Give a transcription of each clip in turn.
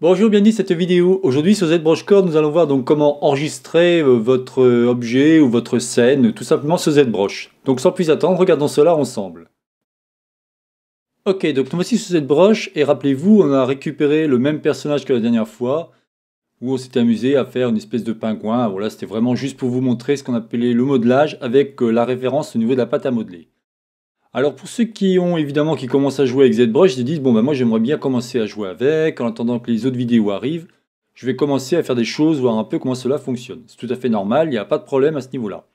Bonjour, bienvenue dans cette vidéo. Aujourd'hui sur ZBrushCore, nous allons voir donc comment enregistrer euh, votre euh, objet ou votre scène tout simplement sur ZBrush. Donc sans plus attendre, regardons cela ensemble. Ok, donc nous voici sur ZBrush et rappelez-vous, on a récupéré le même personnage que la dernière fois où on s'est amusé à faire une espèce de pingouin. Voilà, c'était vraiment juste pour vous montrer ce qu'on appelait le modelage avec euh, la référence au niveau de la pâte à modeler. Alors pour ceux qui ont évidemment qui commencent à jouer avec ZBrush, ils se disent bon ben moi j'aimerais bien commencer à jouer avec, en attendant que les autres vidéos arrivent, je vais commencer à faire des choses, voir un peu comment cela fonctionne. C'est tout à fait normal, il n'y a pas de problème à ce niveau-là.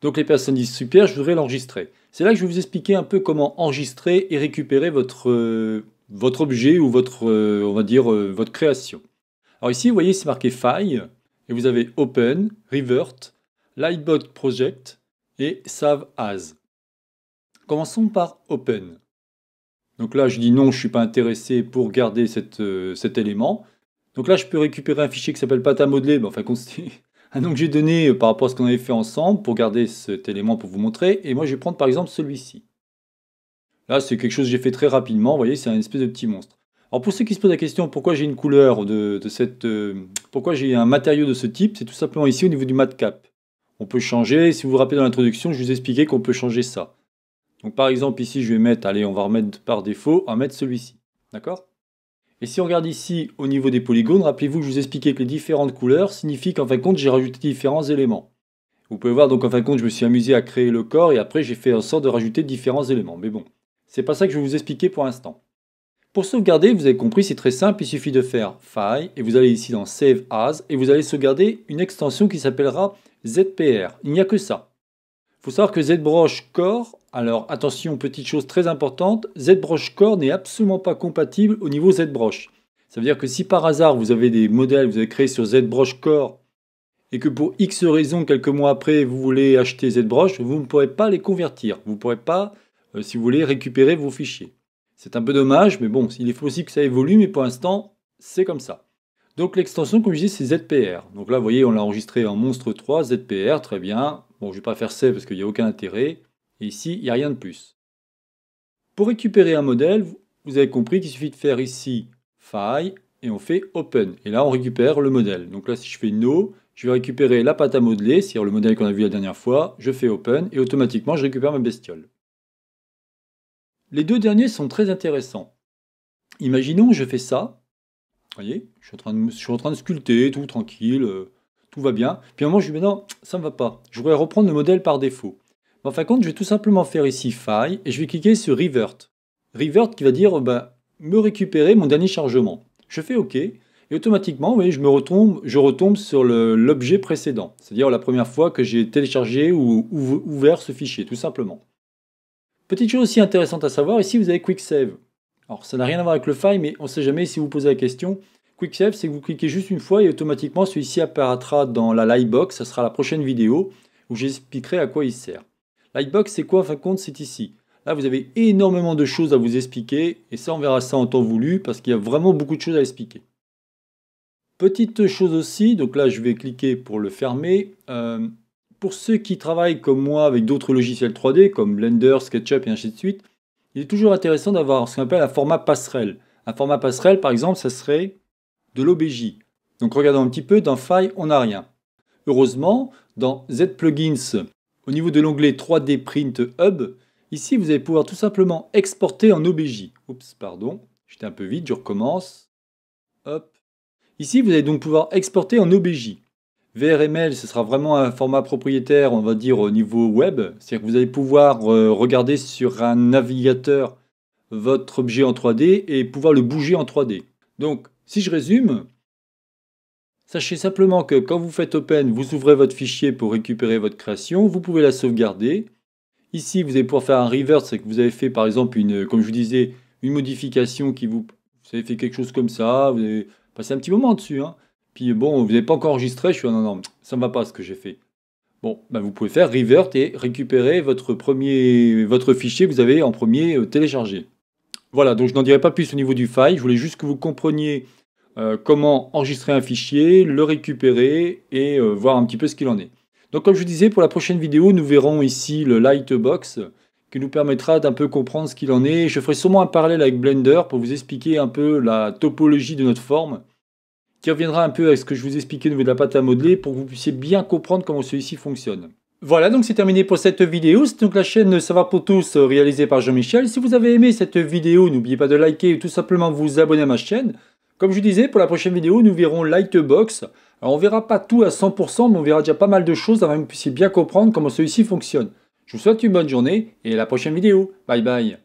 Donc les personnes disent super, je voudrais l'enregistrer. C'est là que je vais vous expliquer un peu comment enregistrer et récupérer votre, euh, votre objet ou votre, euh, on va dire, euh, votre création. Alors ici, vous voyez, c'est marqué File, et vous avez Open, Revert, Lightbot Project et Save As. Commençons par open. Donc là, je dis non, je ne suis pas intéressé pour garder euh, cet élément. Donc là, je peux récupérer un fichier qui s'appelle pata modelé, enfin, un nom j'ai donné euh, par rapport à ce qu'on avait fait ensemble pour garder cet élément pour vous montrer. Et moi, je vais prendre par exemple celui-ci. Là, c'est quelque chose que j'ai fait très rapidement. Vous voyez, c'est un espèce de petit monstre. Alors pour ceux qui se posent la question pourquoi j'ai une couleur de, cette, euh, pourquoi j'ai un matériau de ce type, c'est tout simplement ici au niveau du matcap. On peut changer. Si vous vous rappelez dans l'introduction, je vous expliquais qu'on peut changer ça. Donc par exemple ici je vais mettre, allez on va remettre par défaut, on va mettre celui-ci. D'accord Et si on regarde ici au niveau des polygones, rappelez-vous que je vous expliquais que les différentes couleurs signifient qu'en fin de compte j'ai rajouté différents éléments. Vous pouvez voir donc en fin de compte je me suis amusé à créer le corps et après j'ai fait en sorte de rajouter différents éléments. Mais bon, c'est pas ça que je vais vous expliquer pour l'instant. Pour sauvegarder, vous avez compris, c'est très simple, il suffit de faire File et vous allez ici dans Save As et vous allez sauvegarder une extension qui s'appellera ZPR. Il n'y a que ça. Il faut savoir que ZBrush Core, alors attention, petite chose très importante, ZBrush Core n'est absolument pas compatible au niveau ZBrush. Ça veut dire que si par hasard vous avez des modèles que vous avez créés sur ZBrush Core et que pour X raison, quelques mois après, vous voulez acheter ZBrush, vous ne pourrez pas les convertir. Vous ne pourrez pas, euh, si vous voulez, récupérer vos fichiers. C'est un peu dommage, mais bon, il est possible que ça évolue, mais pour l'instant, c'est comme ça. Donc l'extension, comme je c'est ZPR. Donc là, vous voyez, on l'a enregistré en monstre 3, ZPR, très bien. Bon, je ne vais pas faire C parce qu'il n'y a aucun intérêt. Et ici, il n'y a rien de plus. Pour récupérer un modèle, vous avez compris qu'il suffit de faire ici File et on fait Open. Et là, on récupère le modèle. Donc là, si je fais No, je vais récupérer la pâte à modeler, c'est-à-dire le modèle qu'on a vu la dernière fois. Je fais Open et automatiquement, je récupère ma bestiole. Les deux derniers sont très intéressants. Imaginons, je fais ça, vous voyez je suis, en train de, sculpter, tout tranquille, euh, tout va bien. Puis à un moment, je me dis, non, ça ne va pas. Je voudrais reprendre le modèle par défaut. Mais en fin de compte, je vais tout simplement faire ici File et je vais cliquer sur Revert. Revert qui va dire, euh, bah, me récupérer mon dernier chargement. Je fais OK. Et automatiquement, vous je, me retombe, je retombe sur l'objet précédent, c'est-à-dire la première fois que j'ai téléchargé ou ouvert ce fichier, tout simplement. Petite chose aussi intéressante à savoir, ici vous avez Quick Save. Alors ça n'a rien à voir avec le file, mais on ne sait jamais si vous posez la question. Quick c'est que vous cliquez juste une fois et automatiquement celui-ci apparaîtra dans la Lightbox. Ça sera la prochaine vidéo où j'expliquerai à quoi il sert. Lightbox, c'est quoi en fin de compte C'est ici. Là, vous avez énormément de choses à vous expliquer et ça, on verra ça en temps voulu parce qu'il y a vraiment beaucoup de choses à expliquer. Petite chose aussi, donc là, je vais cliquer pour le fermer. Euh, pour ceux qui travaillent comme moi avec d'autres logiciels 3D comme Blender, SketchUp et ainsi de suite, il est toujours intéressant d'avoir ce qu'on appelle un format passerelle. Un format passerelle, par exemple, ça serait de l'OBJ. Donc regardons un petit peu, dans File, on n'a rien. Heureusement, dans Z-Plugins, au niveau de l'onglet 3D Print Hub, ici vous allez pouvoir tout simplement exporter en OBJ. Oups, pardon, j'étais un peu vite, je recommence. Hop. Ici, vous allez donc pouvoir exporter en OBJ. VRML, ce sera vraiment un format propriétaire, on va dire, au niveau web. C'est-à-dire que vous allez pouvoir euh, regarder sur un navigateur votre objet en 3D et pouvoir le bouger en 3D. Donc, si je résume, sachez simplement que quand vous faites Open, vous ouvrez votre fichier pour récupérer votre création, vous pouvez la sauvegarder. Ici, vous allez pouvoir faire un reverse, c'est que vous avez fait par exemple une, comme je vous disais, une modification qui vous, vous avez fait quelque chose comme ça, vous avez passé un petit moment dessus. Hein bon, vous n'avez pas encore enregistré, je suis non, non, ça ne va pas ce que j'ai fait. Bon, ben vous pouvez faire revert et récupérer votre, premier, votre fichier que vous avez en premier euh, téléchargé. Voilà, donc je n'en dirai pas plus au niveau du file, je voulais juste que vous compreniez euh, comment enregistrer un fichier, le récupérer et euh, voir un petit peu ce qu'il en est. Donc comme je vous disais, pour la prochaine vidéo, nous verrons ici le Lightbox qui nous permettra d'un peu comprendre ce qu'il en est. Je ferai sûrement un parallèle avec Blender pour vous expliquer un peu la topologie de notre forme qui reviendra un peu à ce que je vous expliquais au niveau de la pâte à modeler pour que vous puissiez bien comprendre comment celui-ci fonctionne. Voilà, donc c'est terminé pour cette vidéo. C'est donc la chaîne Ça pour tous euh, réalisée par Jean-Michel. Si vous avez aimé cette vidéo, n'oubliez pas de liker ou tout simplement vous abonner à ma chaîne. Comme je vous disais, pour la prochaine vidéo, nous verrons Lightbox. Alors on verra pas tout à 100%, mais on verra déjà pas mal de choses avant que vous puissiez bien comprendre comment celui-ci fonctionne. Je vous souhaite une bonne journée et à la prochaine vidéo. Bye bye